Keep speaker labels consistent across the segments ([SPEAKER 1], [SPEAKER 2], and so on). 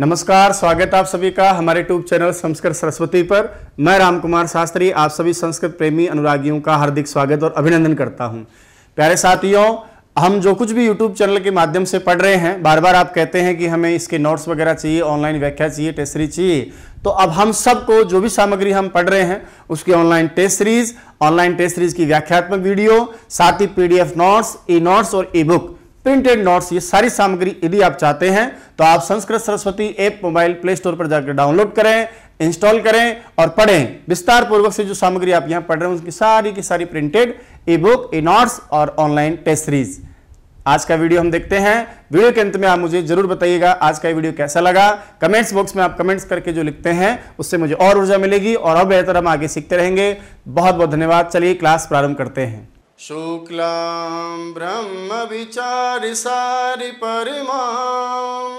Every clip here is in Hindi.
[SPEAKER 1] नमस्कार स्वागत आप सभी का हमारे ट्यूब चैनल संस्कृत सरस्वती पर मैं रामकुमार शास्त्री आप सभी संस्कृत प्रेमी अनुरागियों का हार्दिक स्वागत और अभिनंदन करता हूं प्यारे साथियों हम जो कुछ भी यूट्यूब चैनल के माध्यम से पढ़ रहे हैं बार बार आप कहते हैं कि हमें इसके नोट्स वगैरह चाहिए ऑनलाइन व्याख्या चाहिए टेस्ट सीरीज चाहिए तो अब हम सबको जो भी सामग्री हम पढ़ रहे हैं उसकी online test series online test series की व्याख्यात्मक वीडियो साथ ही पीडीएफ नोट्स ई नोट्स और ई बुक प्रिंटेड नोट्स ये सारी सामग्री यदि आप चाहते हैं तो आप Sanskrit Saraswati app mobile play store पर जाकर डाउनलोड करें इंस्टॉल करें और पढ़ें विस्तार पूर्वक से जो सामग्री आप यहां पढ़ रहे हैं उसकी सारी की सारी printed e book e notes और ऑनलाइन टेस्ट सीरीज आज का वीडियो हम देखते हैं वीडियो के अंत में आप मुझे जरूर बताइएगा आज का वीडियो कैसा लगा कमेंट्स बॉक्स में आप कमेंट्स करके जो लिखते हैं उससे मुझे और ऊर्जा मिलेगी और अब बेहतर हम आगे सीखते रहेंगे बहुत बहुत धन्यवाद चलिए क्लास प्रारंभ करते हैं शुक्ला ब्रह्म शुक्लां ब्रह्मविचारिसारिपरिमाम्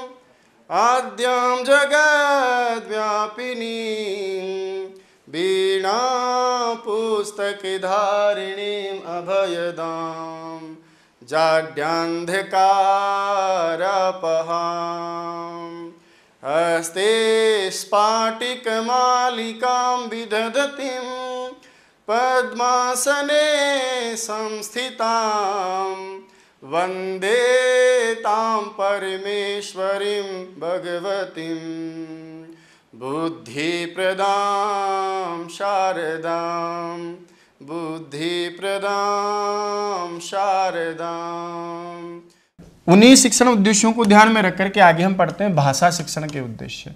[SPEAKER 1] आद्यां पुस्तक धारिणी अभयदां जाड्यान्धकारपहाम् हस्ते स्पाटिकमालिकां विदधतिम् पद्मासने संस्थितां परमेश्वरी तां परमेश्वरीं भगवतीं शारदा शारदां प्रदान शारदा उन्हीं शिक्षण उद्देश्यों को ध्यान में रख करके आगे हम पढ़ते हैं भाषा शिक्षण के उद्देश्य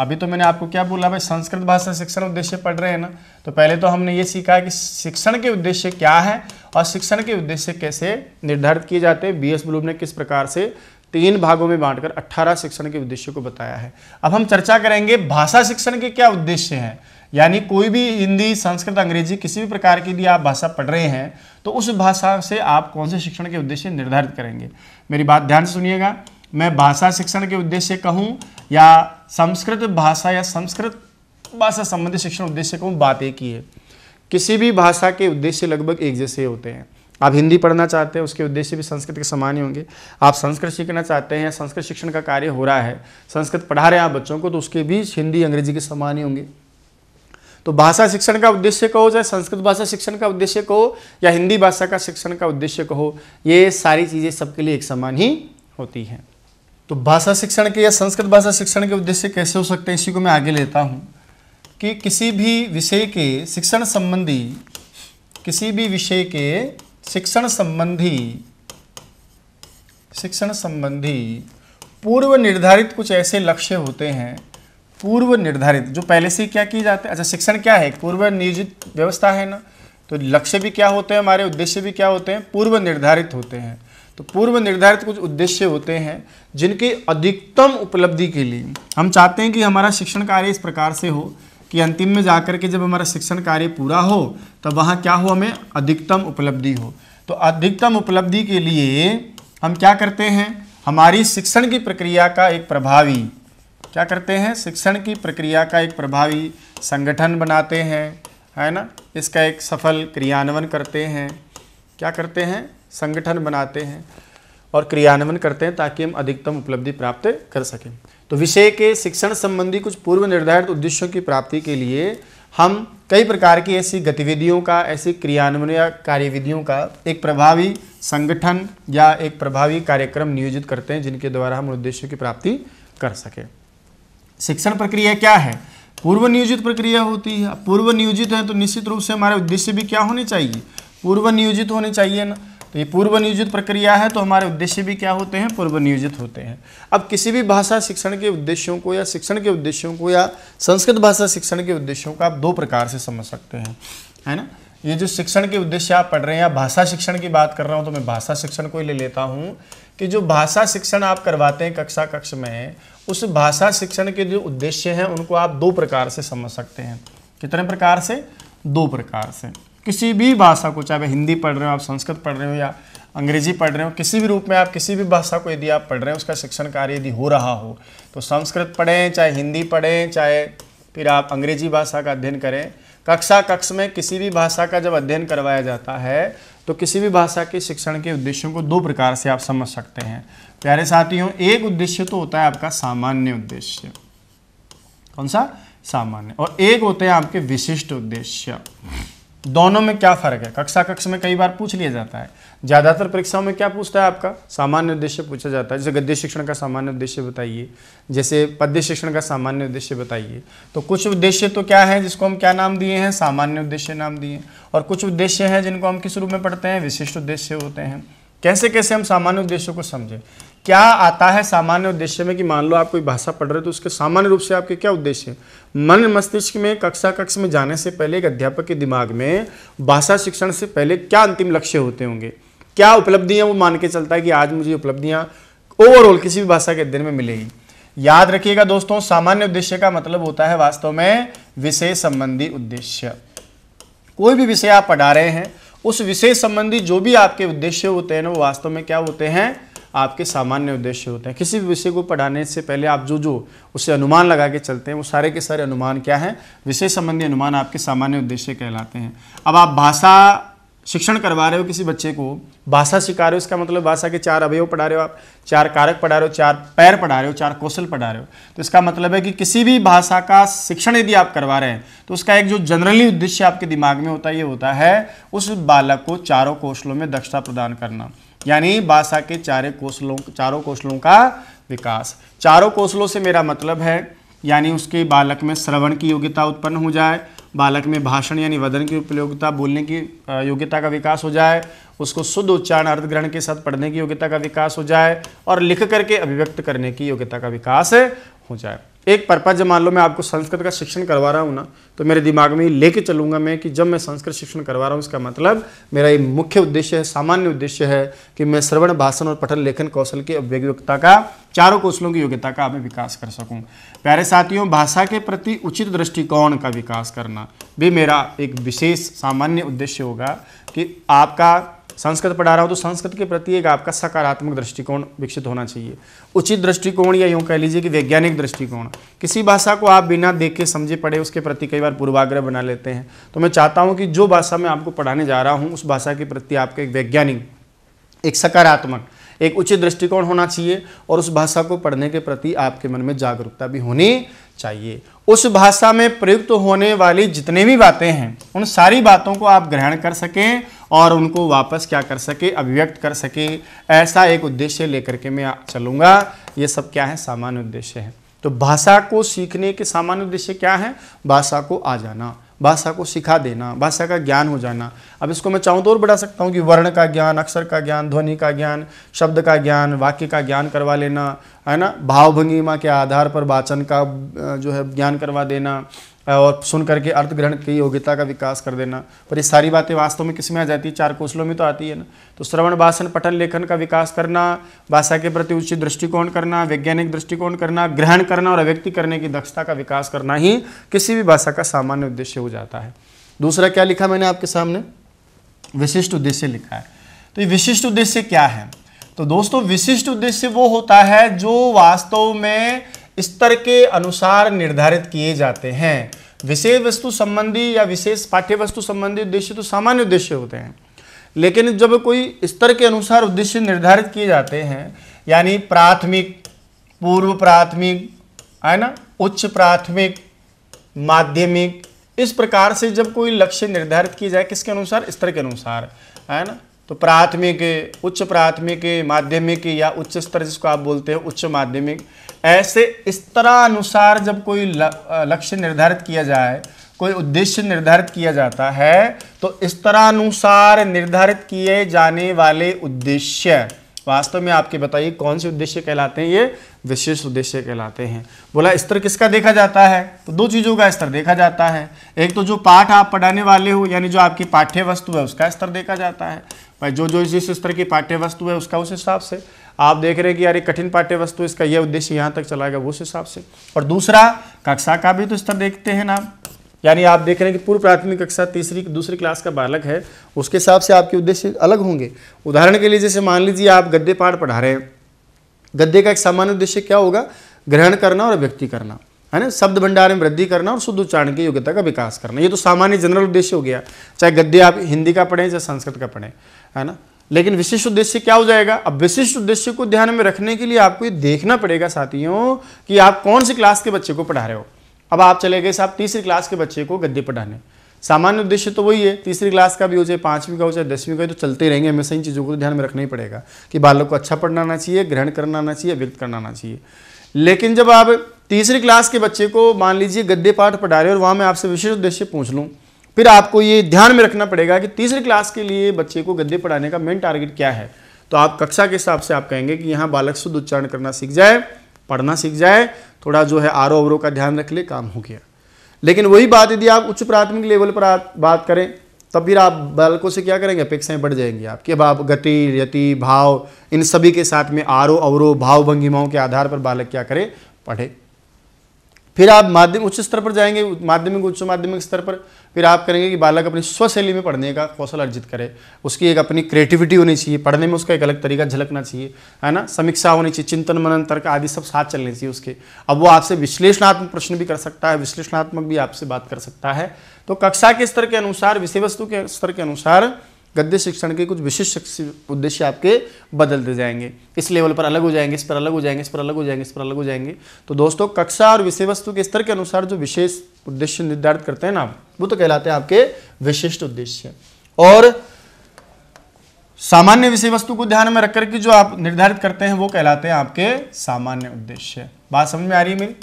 [SPEAKER 1] अभी तो मैंने आपको क्या बोला भाई संस्कृत भाषा शिक्षण उद्देश्य पढ़ रहे हैं ना तो पहले तो हमने ये सीखा कि शिक्षण के उद्देश्य क्या है और शिक्षण के उद्देश्य कैसे निर्धारित किए जाते हैं बी एस ब्लूम ने किस प्रकार से तीन भागों में बांटकर 18 शिक्षण के उद्देश्य को बताया है अब हम चर्चा करेंगे भाषा शिक्षण के क्या उद्देश्य हैं यानी कोई भी हिंदी संस्कृत अंग्रेजी किसी भी प्रकार की भी आप भाषा पढ़ रहे हैं तो उस भाषा से आप कौन से शिक्षण के उद्देश्य निर्धारित करेंगे मेरी बात ध्यान से सुनिएगा मैं भाषा शिक्षण के उद्देश्य कहूँ या संस्कृत भाषा या संस्कृत भाषा संबंधी शिक्षण उद्देश्य कहूँ बात एक ही है किसी भी भाषा के उद्देश्य लगभग एक जैसे होते हैं आप हिंदी पढ़ना चाहते हैं उसके उद्देश्य भी संस्कृत के समान ही होंगे आप संस्कृत सीखना चाहते हैं या संस्कृत शिक्षण का कार्य हो रहा है संस्कृत पढ़ा रहे हैं आप बच्चों को तो उसके भी हिंदी अंग्रेजी के समान ही होंगे तो भाषा शिक्षण का उद्देश्य कहो चाहे संस्कृत भाषा शिक्षण का उद्देश्य कहो या हिंदी भाषा का शिक्षण का उद्देश्य कहो ये सारी चीज़ें सबके लिए एक समान ही होती हैं तो भाषा शिक्षण के या संस्कृत भाषा शिक्षण के उद्देश्य कैसे हो सकते हैं इसी को मैं आगे लेता हूँ कि किसी भी विषय के शिक्षण संबंधी किसी भी विषय के शिक्षण संबंधी शिक्षण संबंधी पूर्व निर्धारित कुछ ऐसे लक्ष्य होते हैं पूर्व निर्धारित जो पहले से क्या किए जाते हैं अच्छा शिक्षण क्या है पूर्व नियोजित व्यवस्था है ना तो लक्ष्य भी क्या होते हैं हमारे उद्देश्य भी क्या होते हैं पूर्व निर्धारित होते हैं तो पूर्व निर्धारित कुछ उद्देश्य होते हैं जिनके अधिकतम उपलब्धि के लिए हम चाहते हैं कि हमारा शिक्षण कार्य इस प्रकार से हो कि अंतिम में जाकर के जब हमारा शिक्षण कार्य पूरा हो तब वहाँ क्या हो हमें अधिकतम उपलब्धि हो तो अधिकतम उपलब्धि के लिए हम क्या करते हैं हमारी शिक्षण की प्रक्रिया का एक प्रभावी क्या करते हैं शिक्षण की प्रक्रिया का एक प्रभावी संगठन बनाते हैं है ना इसका एक सफल क्रियान्वयन करते हैं क्या करते हैं संगठन बनाते हैं और क्रियान्वयन करते हैं ताकि हम अधिकतम उपलब्धि प्राप्त कर सकें तो विषय के शिक्षण संबंधी कुछ पूर्व निर्धारित उद्देश्यों की प्राप्ति के लिए हम कई प्रकार की ऐसी गतिविधियों का ऐसी क्रियान्वयन या कार्यविधियों का एक प्रभावी संगठन या एक प्रभावी कार्यक्रम नियोजित करते हैं जिनके द्वारा हम उद्देश्यों की प्राप्ति कर सकें शिक्षण प्रक्रिया क्या है पूर्व नियोजित प्रक्रिया होती है पूर्व नियोजित है तो निश्चित रूप से हमारे उद्देश्य भी क्या होने चाहिए पूर्व नियोजित होने चाहिए ना तो ये पूर्व नियोजित प्रक्रिया है तो हमारे उद्देश्य भी क्या होते हैं पूर्व नियोजित होते हैं अब किसी भी भाषा शिक्षण के उद्देश्यों को या शिक्षण के उद्देश्यों को या संस्कृत भाषा शिक्षण के उद्देश्यों को आप दो प्रकार से समझ सकते हैं है ना ये जो शिक्षण के उद्देश्य आप पढ़ रहे हैं या भाषा शिक्षण की बात कर रहा हूँ तो मैं भाषा शिक्षण को ही ले लेता हूँ कि जो भाषा शिक्षण आप करवाते हैं कक्षा कक्ष में उस भाषा शिक्षण के जो उद्देश्य हैं उनको आप दो प्रकार से समझ सकते हैं कितने प्रकार से दो प्रकार से किसी भी भाषा को चाहे हिंदी पढ़ रहे हो आप संस्कृत पढ़ रहे हो या अंग्रेजी पढ़ रहे हो किसी भी रूप में आप किसी भी भाषा को यदि आप पढ़ रहे हो उसका शिक्षण कार्य यदि हो रहा हो तो संस्कृत पढ़ें चाहे हिंदी पढ़ें चाहे फिर आप अंग्रेजी भाषा का अध्ययन करें कक्षा कक्ष में किसी भी भाषा का जब अध्ययन करवाया जाता है तो किसी भी भाषा के शिक्षण के उद्देश्यों को दो प्रकार से आप समझ सकते हैं प्यारे साथियों एक उद्देश्य तो होता है आपका सामान्य उद्देश्य कौन सा सामान्य और एक होते हैं आपके विशिष्ट उद्देश्य दोनों में क्या फ़र्क है कक्षा कक्ष में कई बार पूछ लिया जाता है ज़्यादातर परीक्षाओं में क्या पूछता है आपका सामान्य उद्देश्य पूछा जाता है जैसे गद्य शिक्षण का सामान्य उद्देश्य बताइए जैसे पद्य शिक्षण का सामान्य उद्देश्य बताइए तो कुछ उद्देश्य तो क्या है जिसको हम क्या नाम दिए हैं सामान्य उद्देश्य नाम दिए और कुछ उद्देश्य हैं जिनको हम किस रूप में पढ़ते हैं विशिष्ट उद्देश्य होते हैं कैसे कैसे हम सामान्य उद्देश्यों को समझें क्या आता है सामान्य उद्देश्य में कि मान लो आप कोई भाषा पढ़ रहे हो तो उसके सामान्य रूप से आपके क्या उद्देश्य है मन मस्तिष्क में कक्षा कक्ष में जाने से पहले एक अध्यापक के दिमाग में भाषा शिक्षण से पहले क्या अंतिम लक्ष्य होते होंगे क्या उपलब्धियां वो मान के चलता है कि आज मुझे उपलब्धियां ओवरऑल किसी भी भाषा के अध्ययन में मिलेगी याद रखिएगा दोस्तों सामान्य उद्देश्य का मतलब होता है वास्तव में विषय संबंधी उद्देश्य कोई भी विषय आप पढ़ा रहे हैं उस विशेष संबंधी जो भी आपके उद्देश्य होते हैं ना वो वास्तव में क्या होते हैं आपके सामान्य उद्देश्य होते हैं किसी भी विषय को पढ़ाने से पहले आप जो जो उसे अनुमान लगा के चलते हैं वो सारे के सारे अनुमान क्या हैं विषय संबंधी अनुमान आपके सामान्य उद्देश्य कहलाते हैं अब आप भाषा शिक्षण करवा रहे हो किसी बच्चे को भाषा सिखा रहे हो इसका मतलब भाषा के चार अवयव पढ़ा रहे हो आप चार कारक पढ़ा रहे हो चार पैर पढ़ा रहे हो चार कौशल पढ़ा रहे हो तो इसका मतलब है कि किसी भी भाषा का शिक्षण यदि आप करवा रहे हैं तो उसका एक जो जनरली उद्देश्य आपके दिमाग में होता है ये होता है उस बालक को चारों कौशलों में दक्षता प्रदान करना यानी भाषा के चारे कौशलों चारों कौशलों का विकास चारों कौशलों से मेरा मतलब है यानी उसके बालक में श्रवण की योग्यता उत्पन्न हो जाए बालक में भाषण यानी वदन की उपयोगिता बोलने की योग्यता का विकास हो जाए उसको शुद्ध उच्चारण अर्थ ग्रहण के साथ पढ़ने की योग्यता का विकास हो जाए और लिख करके अभिव्यक्त करने की योग्यता का विकास पहुंचाया एक पर्पज जब मान लो मैं आपको संस्कृत का शिक्षण करवा रहा हूँ ना तो मेरे दिमाग में लेके चलूंगा मैं कि जब मैं संस्कृत शिक्षण करवा रहा हूँ इसका मतलब मेरा ये मुख्य उद्देश्य है सामान्य उद्देश्य है कि मैं श्रवण भाषण और पठन लेखन कौशल की अभियोग्यता का चारों कौशलों की योग्यता का मैं विकास कर सकूँ प्यारे साथियों भाषा के प्रति उचित दृष्टिकोण का विकास करना भी मेरा एक विशेष सामान्य उद्देश्य होगा कि आपका संस्कृत पढ़ा रहा हूँ तो संस्कृत के प्रति एक आपका सकारात्मक दृष्टिकोण विकसित होना चाहिए उचित दृष्टिकोण या यूँ कह लीजिए कि वैज्ञानिक दृष्टिकोण किसी भाषा को आप बिना देखे समझे पढ़े उसके प्रति कई बार पूर्वाग्रह बना लेते हैं तो मैं चाहता हूँ कि जो भाषा मैं आपको पढ़ाने जा रहा हूँ उस भाषा के प्रति आपका एक वैज्ञानिक एक सकारात्मक एक उचित दृष्टिकोण होना चाहिए और उस भाषा को पढ़ने के प्रति आपके मन में जागरूकता भी होनी चाहिए उस भाषा में प्रयुक्त होने वाली जितने भी बातें हैं उन सारी बातों को आप ग्रहण कर सकें और उनको वापस क्या कर सके अभिव्यक्त कर सके ऐसा एक उद्देश्य लेकर के मैं चलूँगा ये सब क्या है सामान्य उद्देश्य है तो भाषा को सीखने के सामान्य उद्देश्य क्या है भाषा को आ जाना भाषा को सिखा देना भाषा का ज्ञान हो जाना अब इसको मैं चाहूँ तो और बढ़ा सकता हूँ कि वर्ण का ज्ञान अक्षर का ज्ञान ध्वनि का ज्ञान शब्द का ज्ञान वाक्य का ज्ञान करवा लेना है ना भावभंगिमा के आधार पर वाचन का जो है ज्ञान करवा देना और सुन करके अर्थ ग्रहण की योग्यता का विकास कर देना पर ये सारी बातें वास्तव में किस में आ जाती है चार कौशलों में तो आती है ना तो श्रवण भाषण पठन लेखन का विकास करना भाषा के प्रति उचित दृष्टिकोण करना वैज्ञानिक दृष्टिकोण करना ग्रहण करना और अव्यक्ति करने की दक्षता का विकास करना ही किसी भी भाषा का सामान्य उद्देश्य हो जाता है दूसरा क्या लिखा मैंने आपके सामने विशिष्ट उद्देश्य लिखा है तो ये विशिष्ट उद्देश्य क्या है तो दोस्तों विशिष्ट उद्देश्य वो होता है जो वास्तव में स्तर के अनुसार निर्धारित किए जाते हैं विषय वस्तु संबंधी या विशेष पाठ्य वस्तु संबंधी उद्देश्य तो सामान्य उद्देश्य होते हैं लेकिन जब कोई स्तर के अनुसार उद्देश्य निर्धारित किए जाते हैं यानी प्राथमिक पूर्व प्राथमिक है ना उच्च प्राथमिक माध्यमिक इस प्रकार से जब कोई लक्ष्य निर्धारित किए जाए किसके अनुसार स्तर के अनुसार है ना तो प्राथमिक उच्च प्राथमिक माध्यमिक या उच्च स्तर जिसको आप बोलते हैं उच्च माध्यमिक ऐसे इस तरह अनुसार जब कोई लक्ष्य निर्धारित किया जाए कोई उद्देश्य निर्धारित किया जाता है तो इस तरह अनुसार निर्धारित किए जाने वाले उद्देश्य वास्तव में आपके बताइए कौन से उद्देश्य कहलाते हैं ये विशेष उद्देश्य कहलाते हैं बोला स्तर किसका देखा जाता है तो दो चीज़ों का स्तर देखा जाता है एक तो जो पाठ आप पढ़ाने वाले हो यानी जो आपकी पाठ्य वस्तु है उसका स्तर देखा जाता है भाई जो जो जिस स्तर की पाठ्य वस्तु है उसका उस हिसाब से आप देख रहे हैं कि यार ये कठिन पाठ्य वस्तु इसका यह उद्देश्य यहाँ तक चलाएगा उस हिसाब से और दूसरा कक्षा का भी तो स्तर देखते हैं ना यानी आप देख रहे हैं कि पूर्व प्राथमिक कक्षा तीसरी दूसरी क्लास का बालक है उसके हिसाब से आपके उद्देश्य अलग होंगे उदाहरण के लिए जैसे मान लीजिए आप गद्दे पाठ पढ़ा रहे हैं गद्दे का एक सामान्य उद्देश्य क्या होगा ग्रहण करना और व्यक्ति करना है ना शब्द भंडार में वृद्धि करना और शुद्ध उच्चारण की योग्यता का विकास करना ये तो सामान्य जनरल उद्देश्य हो गया चाहे गद्दे आप हिंदी का पढ़ें चाहे संस्कृत का पढ़ें है ना लेकिन विशिष्ट उद्देश्य क्या हो जाएगा अब विशिष्ट उद्देश्य को ध्यान में रखने के लिए आपको ये देखना पड़ेगा साथियों कि आप कौन सी क्लास के बच्चे को पढ़ा रहे हो अब आप चले गए साहब तीसरी क्लास के बच्चे को गद्दे पढ़ाने सामान्य उद्देश्य तो वही है तीसरी क्लास का भी हो जाए पांचवीं का हो चाहे दसवीं का तो चलते रहेंगे हमेशा इन चीज़ों को ध्यान में रखना ही पड़ेगा कि बालक को अच्छा पढ़ना आना चाहिए ग्रहण करना आना चाहिए व्यक्त करना आना चाहिए लेकिन जब आप तीसरी क्लास के बच्चे को मान लीजिए गद्दे पाठ पढ़ा रहे हो और वहाँ मैं आपसे विशेष उद्देश्य पूछ लूँ फिर आपको ये ध्यान में रखना पड़ेगा कि तीसरी क्लास के लिए बच्चे को गद्य पढ़ाने का मेन टारगेट क्या है तो आप कक्षा के हिसाब से आप कहेंगे कि यहाँ बालक शुद्ध उच्चारण करना सीख जाए पढ़ना सीख जाए थोड़ा जो है आरो अवरो का ध्यान रख ले काम हो गया लेकिन वही बात यदि आप उच्च प्राथमिक लेवल पर बात करें तब फिर आप बालकों से क्या करेंगे अपेक्षाएं बढ़ जाएंगी आपकी अब आप गति यति भाव इन सभी के साथ में आरो अवरो भाव भंगिमाओं के आधार पर बालक क्या करे पढ़े फिर आप माध्यमिक उच्च स्तर पर जाएंगे माध्यमिक उच्च माध्यमिक स्तर पर फिर आप करेंगे कि बालक अपनी स्वशैली में पढ़ने का कौशल अर्जित करे उसकी एक अपनी क्रिएटिविटी होनी चाहिए पढ़ने में उसका एक अलग तरीका झलकना चाहिए है ना समीक्षा होनी चाहिए चिंतन मनन तर्क आदि सब साथ चलने चाहिए उसके अब वो आपसे विश्लेषणात्मक प्रश्न भी कर सकता है विश्लेषणात्मक भी आपसे बात कर सकता है तो कक्षा के स्तर के अनुसार विषय वस्तु के स्तर के अनुसार गद्य शिक्षण के कुछ विशिष्ट उद्देश्य आपके बदल दिए जाएंगे इस लेवल पर अलग हो जाएंगे इस पर अलग हो जाएंगे इस पर अलग हो जाएंगे इस पर अलग हो जाएंगे तो दोस्तों कक्षा और विषय वस्तु के स्तर के अनुसार जो विशेष उद्देश्य निर्धारित करते हैं ना वो तो कहलाते हैं आपके विशिष्ट उद्देश्य और सामान्य विषय वस्तु को ध्यान में रखकर के जो आप निर्धारित करते हैं वो कहलाते हैं आपके सामान्य उद्देश्य बात समझ में आ रही है मेरी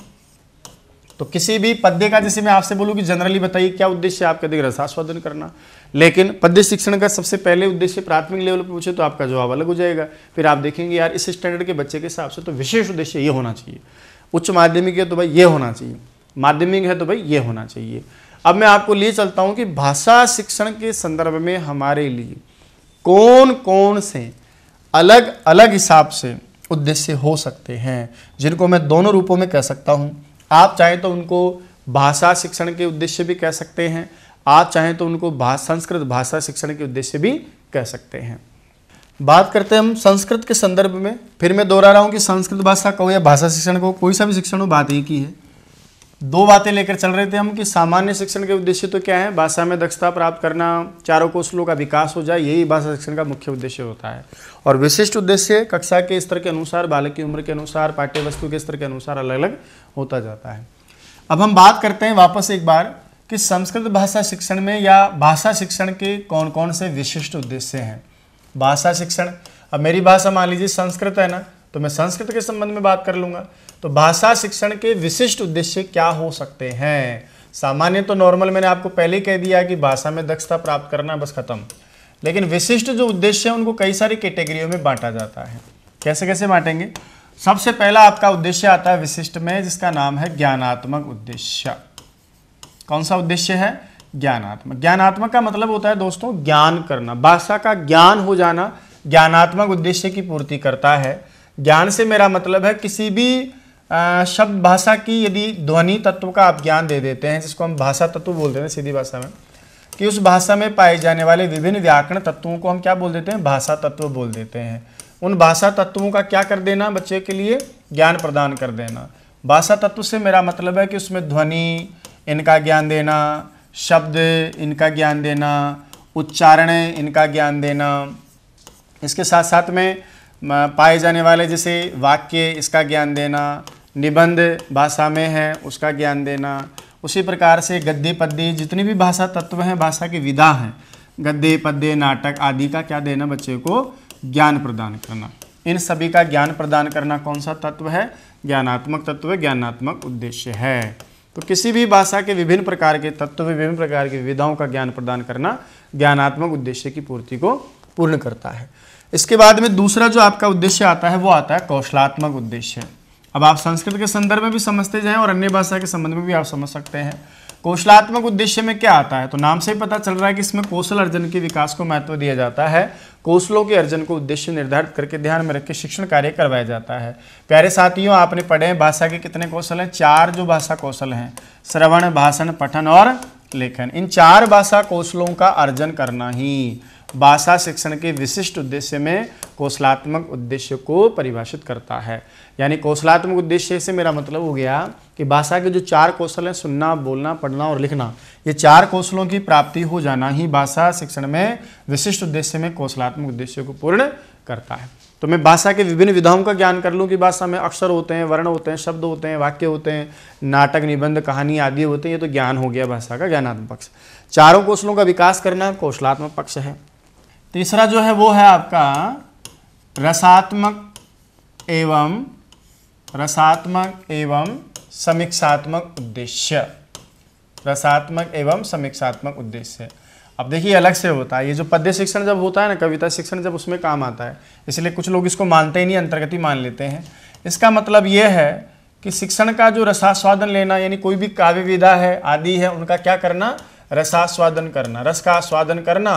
[SPEAKER 1] तो किसी भी पद्य का जैसे मैं आपसे बोलूँ कि जनरली बताइए क्या उद्देश्य आपका अधिक रसास्वादन करना लेकिन पद्य शिक्षण का सबसे पहले उद्देश्य प्राथमिक लेवल पर पूछे तो आपका जवाब अलग हो जाएगा फिर आप देखेंगे यार इस स्टैंडर्ड के बच्चे के हिसाब से तो विशेष उद्देश्य ये होना चाहिए उच्च माध्यमिक है तो भाई ये होना चाहिए माध्यमिक है तो भाई ये होना चाहिए अब मैं आपको लिए चलता हूँ कि भाषा शिक्षण के संदर्भ में हमारे लिए कौन कौन से अलग अलग हिसाब से उद्देश्य हो सकते हैं जिनको मैं दोनों रूपों में कह सकता हूँ आप चाहें तो उनको भाषा शिक्षण के उद्देश्य भी कह सकते हैं आप चाहें तो उनको संस्कृत भाषा शिक्षण के उद्देश्य भी कह सकते हैं बात करते हैं हम संस्कृत के संदर्भ में फिर मैं दोहरा रहा हूँ कि संस्कृत भाषा को या भाषा शिक्षण को कोई सा भी शिक्षण हो बात एक ही है दो बातें लेकर चल रहे थे हम कि सामान्य शिक्षण के उद्देश्य तो क्या है भाषा में दक्षता प्राप्त करना चारों कौशलों का विकास हो जाए यही भाषा शिक्षण का मुख्य उद्देश्य होता है और विशिष्ट उद्देश्य कक्षा के स्तर के अनुसार बालक की उम्र के अनुसार पाठ्य वस्तु के स्तर के अनुसार अलग अलग होता जाता है अब हम बात करते हैं वापस एक बार कि संस्कृत भाषा शिक्षण में या भाषा शिक्षण के कौन कौन से विशिष्ट उद्देश्य हैं भाषा शिक्षण अब मेरी भाषा मान लीजिए संस्कृत है ना तो मैं संस्कृत के संबंध में बात कर लूंगा तो भाषा शिक्षण के विशिष्ट उद्देश्य क्या हो सकते हैं सामान्य तो नॉर्मल मैंने आपको पहले ही कह दिया कि भाषा में दक्षता प्राप्त करना बस खत्म लेकिन विशिष्ट जो उद्देश्य है उनको कई सारी कैटेगरियों में बांटा जाता है कैसे कैसे बांटेंगे सबसे पहला आपका उद्देश्य आता है विशिष्ट में जिसका नाम है ज्ञानात्मक उद्देश्य कौन सा उद्देश्य है ज्ञानात्मक ज्ञानात्मक का मतलब होता है दोस्तों ज्ञान करना भाषा का ज्ञान हो जाना ज्ञानात्मक उद्देश्य की पूर्ति करता है ज्ञान से मेरा मतलब है किसी भी शब्द भाषा की यदि ध्वनि तत्व का आप ज्ञान दे देते हैं जिसको हम भाषा तत्व बोलते हैं सीधी भाषा में कि उस भाषा में पाए जाने वाले विभिन्न व्याकरण तत्वों को हम क्या बोल देते हैं भाषा तत्व बोल देते हैं उन भाषा तत्वों का क्या कर देना बच्चे के लिए ज्ञान प्रदान कर देना भाषा तत्व से मेरा मतलब है कि उसमें ध्वनि इनका ज्ञान देना शब्द इनका ज्ञान देना उच्चारण इनका ज्ञान देना इसके साथ साथ में पाए जाने वाले जैसे वाक्य इसका ज्ञान देना निबंध भाषा में है उसका ज्ञान देना उसी प्रकार से गद्य पद्य जितनी भी भाषा तत्व हैं भाषा की विधा हैं गद्य पद्य नाटक आदि का क्या देना बच्चे को ज्ञान प्रदान करना इन सभी का ज्ञान प्रदान करना कौन सा तत्व है ज्ञानात्मक तत्व ज्ञानात्मक उद्देश्य है तो किसी भी भाषा के विभिन्न प्रकार के तत्व विभिन्न प्रकार की विधाओं का ज्ञान प्रदान करना ज्ञानात्मक उद्देश्य की पूर्ति को पूर्ण करता है इसके बाद में दूसरा जो आपका उद्देश्य आता है वो आता है कौशलात्मक उद्देश्य अब आप संस्कृत के संदर्भ में भी समझते जाएं और अन्य भाषा के संबंध में भी आप समझ सकते हैं कौशलात्मक उद्देश्य में क्या आता है तो नाम से ही पता चल रहा है कि इसमें कौशल अर्जन के विकास को महत्व दिया जाता है कौशलों के अर्जन को उद्देश्य निर्धारित करके ध्यान में रखकर शिक्षण कार्य करवाया जाता है प्यारे साथियों आपने पढ़े भाषा के कितने कौशल हैं चार जो भाषा कौशल हैं श्रवण भाषण पठन और लेखन इन चार भाषा कौशलों का अर्जन करना ही भाषा शिक्षण के विशिष्ट उद्देश्य में कौशलात्मक उद्देश्य को परिभाषित करता है यानी कौशलात्मक उद्देश्य से मेरा मतलब हो गया कि भाषा के जो चार कौशल हैं सुनना बोलना पढ़ना और लिखना ये चार कौशलों की प्राप्ति हो जाना ही भाषा शिक्षण में विशिष्ट उद्देश्य में कौशलात्मक उद्देश्य को पूर्ण करता है तो मैं भाषा के विभिन्न विधाओं का ज्ञान कर लूँ कि भाषा में अक्षर होते हैं वर्ण होते हैं शब्द होते हैं वाक्य होते हैं नाटक निबंध कहानी आदि होते हैं ये तो ज्ञान हो गया भाषा का ज्ञानात्मक पक्ष चारों कौशलों का विकास करना कौशलात्मक पक्ष है तीसरा जो है वो है आपका रसात्मक एवं रसात्मक एवं समीक्षात्मक उद्देश्य रसात्मक एवं समीक्षात्मक उद्देश्य अब देखिए अलग से होता है ये जो पद्य शिक्षण जब होता है ना कविता शिक्षण जब उसमें काम आता है इसलिए कुछ लोग इसको मानते ही नहीं अंतर्गति मान लेते हैं इसका मतलब ये है कि शिक्षण का जो रसास्वादन लेना यानी कोई भी काव्य विधा है आदि है उनका क्या करना रसास्वादन करना रस का आस्वादन करना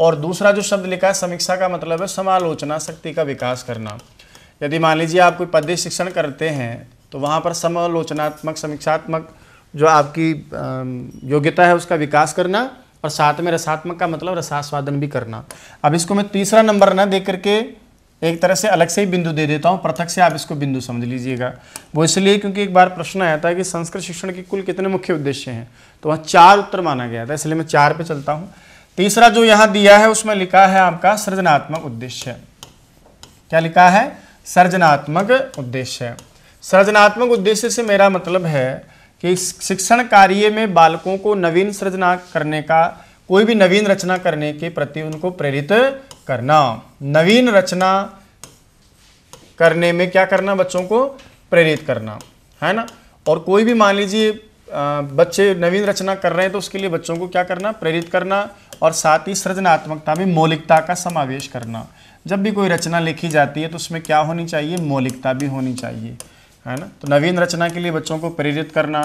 [SPEAKER 1] और दूसरा जो शब्द लिखा है समीक्षा का मतलब है समालोचना शक्ति का विकास करना यदि मान लीजिए आप कोई पद्य शिक्षण करते हैं तो वहाँ पर समालोचनात्मक समीक्षात्मक जो आपकी योग्यता है उसका विकास करना और साथ में रसात्मक का मतलब रसास्वादन भी करना अब इसको मैं तीसरा नंबर ना दे करके एक तरह से अलग से ही बिंदु दे देता हूँ पृथक से आप इसको बिंदु समझ लीजिएगा वो इसलिए क्योंकि एक बार प्रश्न आया था कि संस्कृत शिक्षण के कुल कितने मुख्य उद्देश्य हैं तो वहाँ चार उत्तर माना गया था इसलिए मैं चार पे चलता हूँ तीसरा जो यहाँ दिया है उसमें लिखा है आपका सृजनात्मक उद्देश्य क्या लिखा है सृजनात्मक उद्देश्य सृजनात्मक उद्देश्य से मेरा मतलब है कि शिक्षण कार्य में बालकों को नवीन सृजना करने का कोई भी नवीन रचना करने के प्रति उनको प्रेरित करना नवीन रचना करने में क्या करना बच्चों को प्रेरित करना है ना और कोई भी मान लीजिए बच्चे नवीन रचना कर रहे हैं तो उसके लिए बच्चों को क्या करना प्रेरित करना और साथ ही सृजनात्मकता में मौलिकता का समावेश करना जब भी कोई रचना लिखी जाती है तो उसमें क्या होनी चाहिए मौलिकता भी होनी चाहिए है ना तो नवीन रचना के लिए बच्चों को प्रेरित करना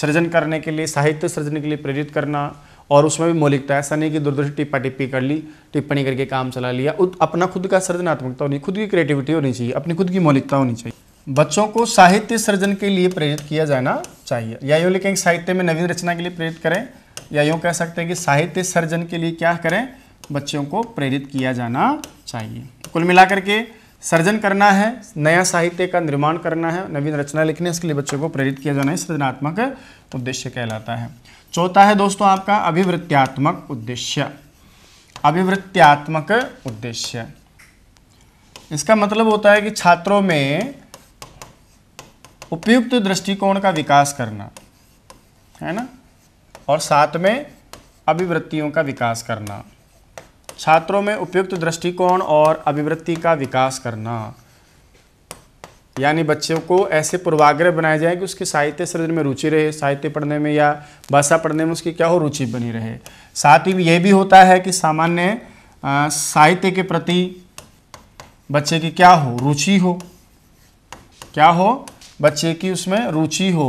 [SPEAKER 1] सृजन करने के लिए साहित्य सृजन के लिए प्रेरित करना और उसमें भी मौलिकता ऐसा नहीं कि दूरदर्शन टिप्पा टिप्पी कर ली टिप्पणी करके काम चला लिया अपना खुद का सृजनात्मकता होनी खुद की क्रिएटिविटी होनी चाहिए अपनी खुद की मौलिकता होनी चाहिए बच्चों को साहित्य सर्जन के लिए प्रेरित किया जाना चाहिए या यूँ लिखें साहित्य में नवीन रचना के लिए प्रेरित करें या यूँ कह सकते हैं कि साहित्य सर्जन के लिए क्या करें बच्चों को प्रेरित किया जाना चाहिए कुल मिलाकर के सर्जन करना है नया साहित्य का निर्माण करना है नवीन रचना लिखने इसके लिए बच्चों को प्रेरित किया जाना है सृजनात्मक उद्देश्य कहलाता है चौथा है दोस्तों आपका अभिवृत्त्यात्मक उद्देश्य अभिवृत्त्यात्मक उद्देश्य इसका मतलब होता है कि छात्रों में उपयुक्त दृष्टिकोण का विकास करना है ना और साथ में अभिवृत्तियों का विकास करना छात्रों में उपयुक्त दृष्टिकोण और अभिवृत्ति का विकास करना यानी बच्चों को ऐसे पूर्वाग्रह बनाए जाए कि उसकी साहित्य सृजन में रुचि रहे साहित्य पढ़ने में या भाषा पढ़ने में उसकी क्या हो रुचि बनी रहे साथ ही ये भी होता है कि सामान्य साहित्य के प्रति बच्चे की क्या हो रुचि हो क्या हो बच्चे की उसमें रुचि हो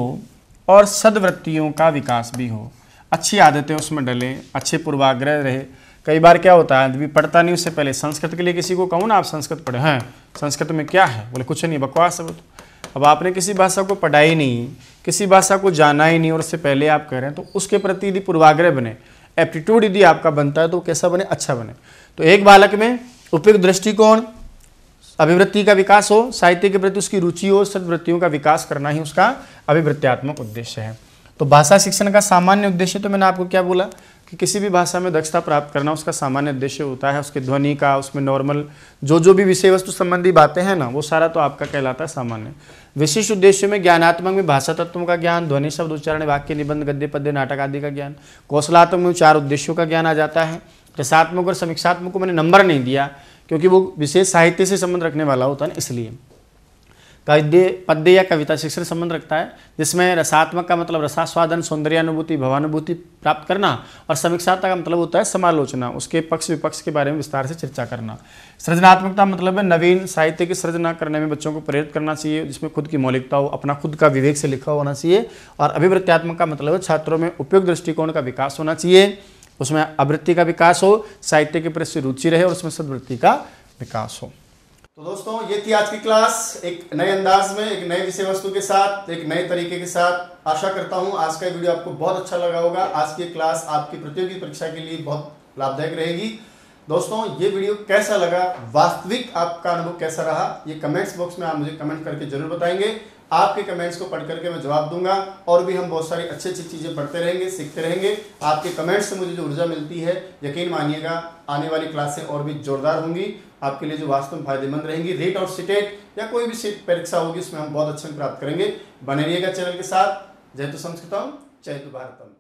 [SPEAKER 1] और सदवृत्तियों का विकास भी हो अच्छी आदतें उसमें डलें अच्छे पूर्वाग्रह रहे कई बार क्या होता है अभी पढ़ता नहीं उससे पहले संस्कृत के लिए किसी को कहूँ ना आप संस्कृत पढ़े हैं हाँ। संस्कृत में क्या है बोले कुछ नहीं बकवास है वो तो अब आपने किसी भाषा को पढ़ाई नहीं किसी भाषा को जाना ही नहीं और उससे पहले आप कह रहे हैं तो उसके प्रति यदि पूर्वाग्रह बने एप्टीट्यूड यदि आपका बनता है तो कैसा बने अच्छा बने तो एक बालक में उपयुक्त दृष्टिकोण अभिवृत्ति का विकास हो साहित्य के प्रति उसकी रुचि हो सदवृत्तियों का विकास करना ही उसका अभिवृत्तियात्मक उद्देश्य है तो भाषा शिक्षण का सामान्य उद्देश्य तो मैंने आपको क्या बोला कि किसी भी भाषा में दक्षता प्राप्त करना उसका सामान्य उद्देश्य होता है उसके ध्वनि का उसमें नॉर्मल जो जो भी विषय वस्तु संबंधी बातें हैं ना वो सारा तो आपका कहलाता है सामान्य विशिष्ट उद्देश्य में ज्ञानात्मक में भाषा तत्वों का ज्ञान ध्वनि शब्द उच्चारण वाक्य निबंध गद्य पद्य नाटक आदि का ज्ञान कौशलात्मक में चार उद्देश्यों का ज्ञान आ जाता है रसात्मक और समीक्षात्मक को मैंने नंबर नहीं दिया क्योंकि वो विशेष साहित्य से संबंध रखने वाला होता है ना इसलिए गद्य पद्य या कविता शिक्षण संबंध रखता है जिसमें रसात्मक का मतलब रसास्वादन सौंदर्यानुभूति भवानुभूति प्राप्त करना और समीक्षात्मक का मतलब होता है समालोचना उसके पक्ष विपक्ष के बारे में विस्तार से चर्चा करना सृजनात्मकता मतलब है नवीन साहित्य की सृजना करने में बच्चों को प्रेरित करना चाहिए जिसमें खुद की मौलिकता हो अपना खुद का विवेक से लिखा होना चाहिए और अभिवृत्तियात्मक का मतलब है छात्रों में उपयोग दृष्टिकोण का विकास होना चाहिए उसमें आवृत्ति का विकास हो साहित्य के प्रति रुचि रहे और उसमें सदवृत्ति का विकास हो तो दोस्तों ये थी आज की क्लास एक नए अंदाज में एक नए विषय वस्तु के साथ एक नए तरीके के साथ आशा करता हूँ आज का वीडियो आपको बहुत अच्छा लगा होगा आज की क्लास आपकी प्रतियोगी परीक्षा के लिए बहुत लाभदायक रहेगी दोस्तों ये वीडियो कैसा लगा वास्तविक आपका अनुभव कैसा रहा ये कमेंट्स बॉक्स में आप मुझे कमेंट करके जरूर बताएंगे आपके कमेंट्स को पढ़ करके मैं जवाब दूंगा और भी हम बहुत सारी अच्छी अच्छी चीज़ें पढ़ते रहेंगे सीखते रहेंगे आपके कमेंट्स से मुझे जो ऊर्जा मिलती है यकीन मानिएगा आने वाली क्लासें और भी जोरदार होंगी आपके लिए जो वास्तव में फायदेमंद रहेंगी रेट और सिटेट या कोई भी सीट परीक्षा होगी उसमें हम बहुत अच्छा प्राप्त करेंगे बने रहिएगा चैनल के साथ जय तो संस्कृतम जय तो भारतम